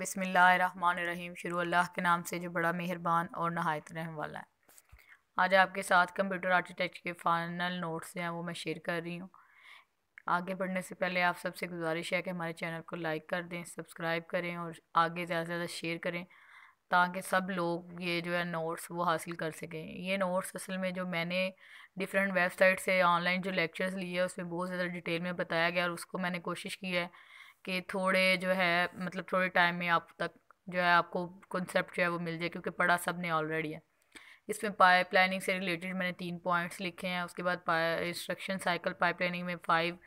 बसमीम शुरू अल्लाह के नाम से जो बड़ा मेहरबान और नहायत रहम वाला है आज आपके साथ कंप्यूटर आर्किटेक्ट के फाइनल नोट्स हैं वो मैं शेयर कर रही हूँ आगे बढ़ने से पहले आप सबसे गुजारिश है कि हमारे चैनल को लाइक कर दें सब्सक्राइब करें और आगे ज़्यादा से ज़्यादा शेयर करें ताकि सब लोग ये जो है नोट्स वो हासिल कर सकें ये नोट्स असल में जो मैंने डिफरेंट वेबसाइट से ऑनलाइन जो लेक्चर्स लिए हैं उसमें बहुत ज़्यादा डिटेल में बताया गया और उसको मैंने कोशिश की है कि थोड़े जो है मतलब थोड़े टाइम में आप तक जो है आपको कॉन्सेप्ट जो है वो मिल जाए क्योंकि पढ़ा सब ने ऑलरेडी है इसमें पाइप प्लानिंग से रिलेटेड मैंने तीन पॉइंट्स लिखे हैं उसके बाद इंस्ट्रक्शन साइकिल पाइप प्लानिंग में फाइव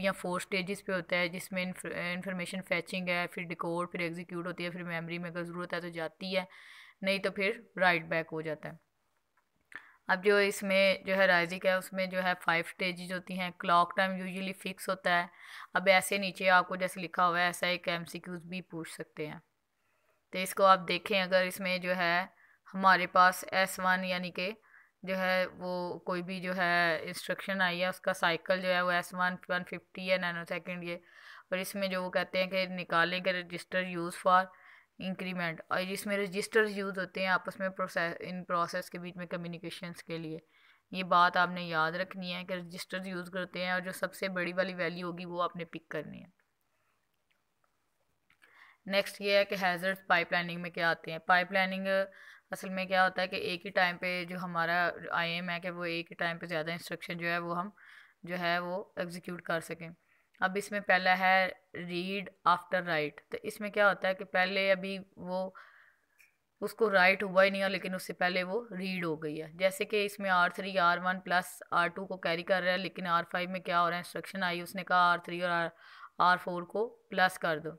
या फोर स्टेजेस पे होता है जिसमें इंफॉर्मेशन फैचिंग है फिर डिकोड फिर एग्जीक्यूट होती है फिर मेमोरी में अगर ज़रूरत है तो जाती है नहीं तो फिर राइट बैक हो जाता है अब जो इसमें जो है राइजिक है उसमें जो है फाइव स्टेजेज होती हैं क्लॉक टाइम यूजुअली फ़िक्स होता है अब ऐसे नीचे आपको जैसे लिखा हुआ है ऐसा एक एम भी पूछ सकते हैं तो इसको आप देखें अगर इसमें जो है हमारे पास एस वन यानी कि जो है वो कोई भी जो है इंस्ट्रक्शन आई है उसका साइकिल जो है वो एस वन वन फिफ्टी है नैनो सेकेंड ये और इसमें जो वो कहते हैं कि निकालेंगे रजिस्टर यूज़ फॉर इंक्रीमेंट और जिसमें रजिस्टर्स यूज़ होते हैं आपस में प्रोसेस इन प्रोसेस के बीच में कम्युनिकेशंस के लिए ये बात आपने याद रखनी है कि रजिस्टर्स यूज़ करते हैं और जो सबसे बड़ी वाली वैल्यू होगी वो आपने पिक करनी है नेक्स्ट ये है कि हैज़र्ड लाइनिंग में क्या आते हैं लाइनिंग असल में क्या होता है कि एक ही टाइम पे जो हमारा आई एम है कि वो एक ही टाइम पे ज़्यादा इंस्ट्रक्शन जो है वो हम जो है वो एग्जीक्यूट कर सकें अब इसमें पहला है रीड आफ्टर राइट तो इसमें क्या होता है कि पहले अभी वो उसको राइट हुआ ही नहीं है लेकिन उससे पहले वो रीड हो गई है जैसे कि इसमें R three R one plus R two को कैरी कर रहा है लेकिन आर फाइव में क्या हो रहा है इंस्ट्रक्शन आई उसने कहा आर थ्री और आर आर फोर को प्लस कर दो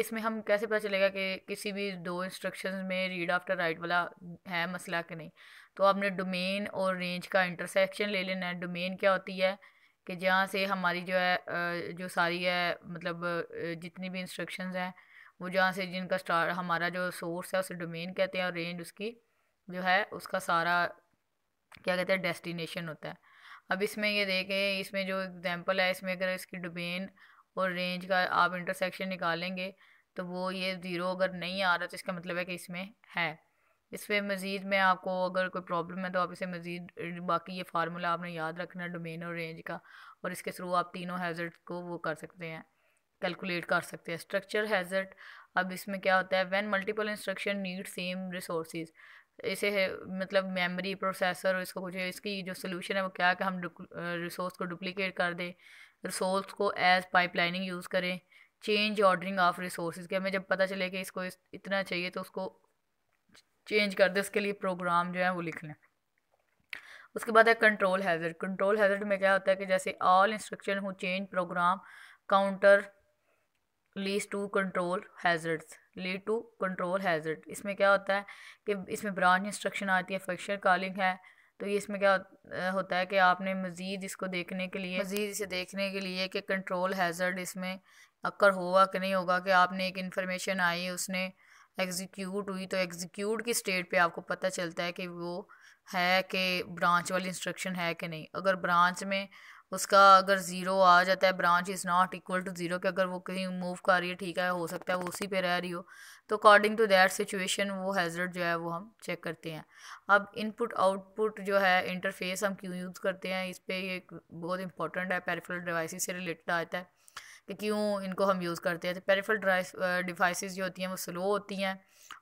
इसमें हम कैसे पता चलेगा कि किसी भी दो इंस्ट्रक्शन में रीड आफ्टर राइट वाला है मसला कि नहीं तो आपने डोमेन और रेंज का इंटरसेक्शन ले लेना है डोमेन क्या होती है कि जहाँ से हमारी जो है जो सारी है मतलब जितनी भी इंस्ट्रक्शंस हैं वो जहाँ से जिनका स्टार हमारा जो सोर्स है उसे डोमेन कहते हैं और रेंज उसकी जो है उसका सारा क्या कहते हैं डेस्टिनेशन होता है अब इसमें ये देखें इसमें जो एग्जांपल है इसमें अगर इसकी डोमेन और रेंज का आप इंटरसेक्शन निकालेंगे तो वो ये ज़ीरो अगर नहीं आ रहा तो इसका मतलब है कि इसमें है इस पर मज़ीद मैं आपको अगर कोई प्रॉब्लम है तो आप इसे मज़ीद बाकी ये फार्मूला आपने याद रखना डोमेन और रेंज का और इसके थ्रू आप तीनों हैज़र्ट को वो कर सकते हैं कैलकुलेट कर सकते हैं स्ट्रक्चर हैज़र्ट अब इसमें क्या होता है when multiple instruction need same resource इसे है, मतलब मेमोरी प्रोसेसर और इसको कुछ इसकी जो सोल्यूशन है वो क्या है कि हम रिसोर्स को डुप्लिकेट कर दें रिसोर्स को एज पाइपलाइनिंग यूज़ करें चेंज ऑर्डरिंग ऑफ रिसोर्स के हमें जब पता चले कि इसको इतना चाहिए तो उसको चेंज कर दें उसके लिए प्रोग्राम जो है वो लिख लें उसके बाद है कंट्रोल हैजर्ड कंट्रोल हैजर्ड में क्या होता है कि जैसे all instruction who change program counter leads to control hazards lead to control hazard इसमें क्या होता है कि इसमें ब्रांच इंस्ट्रक्शन आती है फंक्शन कॉलिंग है तो ये इसमें क्या होता है कि आपने मज़ीद इसको देखने के लिए मज़ीद इसे देखने के लिए कि कंट्रोल हैजर्ड इसमें अक्कर होगा कि नहीं होगा कि आपने एक इन्फॉर्मेशन आई उसने एग्जीक्यूट हुई तो एग्जीक्यूट की स्टेट पे आपको पता चलता है कि वो है कि ब्रांच वाली इंस्ट्रक्शन है कि नहीं अगर ब्रांच में उसका अगर ज़ीरो आ जाता है branch is not equal to zero कि अगर वो कहीं मूव कर रही है ठीक है हो सकता है वो उसी पे रह रही हो तो अकॉर्डिंग टू दैट सिचुएशन वो हैज़र्ड जो है वो हम चेक करते हैं अब इनपुट आउटपुट जो है इंटरफेस हम क्यों यूज़ करते हैं इस पर एक बहुत इंपॉर्टेंट है पेरिफेरल डिवाइसेस से रिलेटेड आता है कि क्यों इनको हम यूज़ करते हैं तो पेरिफल डिवाइसेस जो होती हैं वो स्लो होती हैं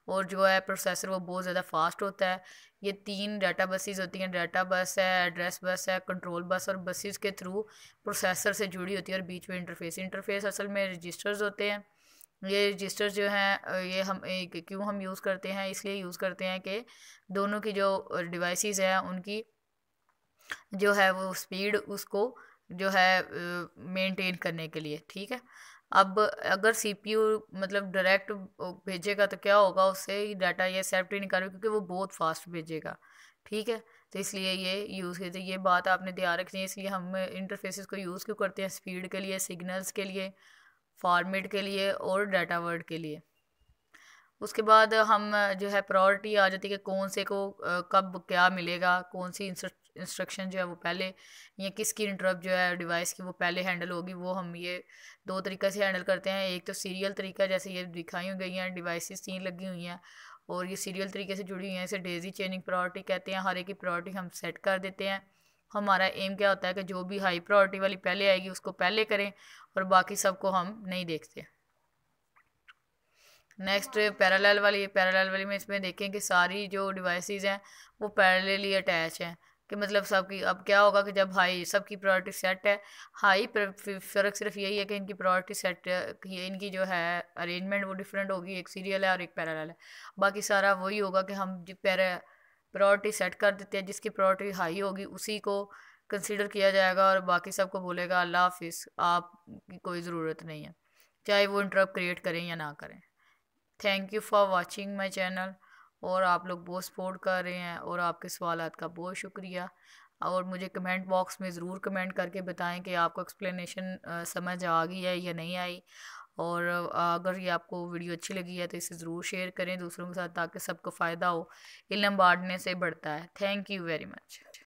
और जो है प्रोसेसर वो बहुत ज़्यादा फास्ट होता है ये तीन डाटा बसेज होती हैं डाटा बस है एड्रेस बस है कंट्रोल बस और बसेज के थ्रू प्रोसेसर से जुड़ी होती है और बीच में इंटरफेस इंटरफेस असल में रजिस्टर्स होते हैं ये रजिस्टर जो हैं ये हम क्यों हम यूज़ करते हैं इसलिए यूज़ करते हैं कि दोनों की जो डिवाइसेस हैं उनकी जो है वो स्पीड उसको जो है मेंटेन करने के लिए ठीक है अब अगर सी पी यू मतलब डायरेक्ट भेजेगा तो क्या होगा उससे डाटा ये एक्सेप्ट ही नहीं करेगा क्योंकि वो बहुत फास्ट भेजेगा ठीक है तो इसलिए ये यूज़ की तो ये बात आपने ध्यान रखनी है इसलिए हम इंटरफेसेस को यूज़ क्यों करते हैं स्पीड के लिए सिग्नल्स के लिए फॉर्मेट के लिए और डाटा वर्ड के लिए उसके बाद हम जो है प्रायोरिटी आ जाती है कि कौन से को कब क्या मिलेगा कौन सी इंस्ट्रक्शन जो है वो पहले या किसकी इंटरप्ट जो है डिवाइस की वो पहले हैंडल होगी वो हम ये दो तरीक़े से हैंडल करते हैं एक तो सीरियल तरीका जैसे ये दिखाई हुई गई हैं डिवाइस तीन लगी हुई हैं और ये सीरियल तरीके से जुड़ी हुई हैं इसे डेजी चेनिंग प्रायोरिटी कहते हैं हर एक की प्रायोरिटी हम सेट कर देते हैं हमारा एम क्या होता है कि जो भी हाई प्रायोरिटी वाली पहले आएगी उसको पहले करें और बाकी सबको हम नहीं देखते नेक्स्ट पैरेलल वाली पैरेलल वाली में इसमें देखें कि सारी जो डिवाइसेस हैं वो पैरेलली अटैच हैं कि मतलब सबकी अब क्या होगा कि जब हाई सबकी प्रायोरिटी सेट है हाई फ़र्क सिर्फ यही है कि इनकी प्रायोरिटी सेट इनकी जो है अरेंजमेंट वो डिफरेंट होगी एक सीरियल है और एक पैरल है बाकी सारा वही होगा कि हम पैरा प्रायोरिटी सेट कर देते हैं जिसकी प्रायोरिटी हाई होगी उसी को कंसिडर किया जाएगा और बाकी सबको बोलेगा अल्लाह हाफिज़ आप की कोई ज़रूरत नहीं है चाहे वो इंटरप्ट क्रिएट करें या ना करें thank you for watching my channel और आप लोग बहुत सपोर्ट कर रहे हैं और आपके सवाल का बहुत शुक्रिया और मुझे कमेंट बॉक्स में ज़रूर कमेंट करके बताएं कि आपको एक्सप्लेनेशन समझ आ गई है या नहीं आई और अगर ये आपको वीडियो अच्छी लगी है तो इसे ज़रूर शेयर करें दूसरों के साथ ताकि सबको फ़ायदा हो इलम बांटने से बढ़ता है थैंक यू वेरी मच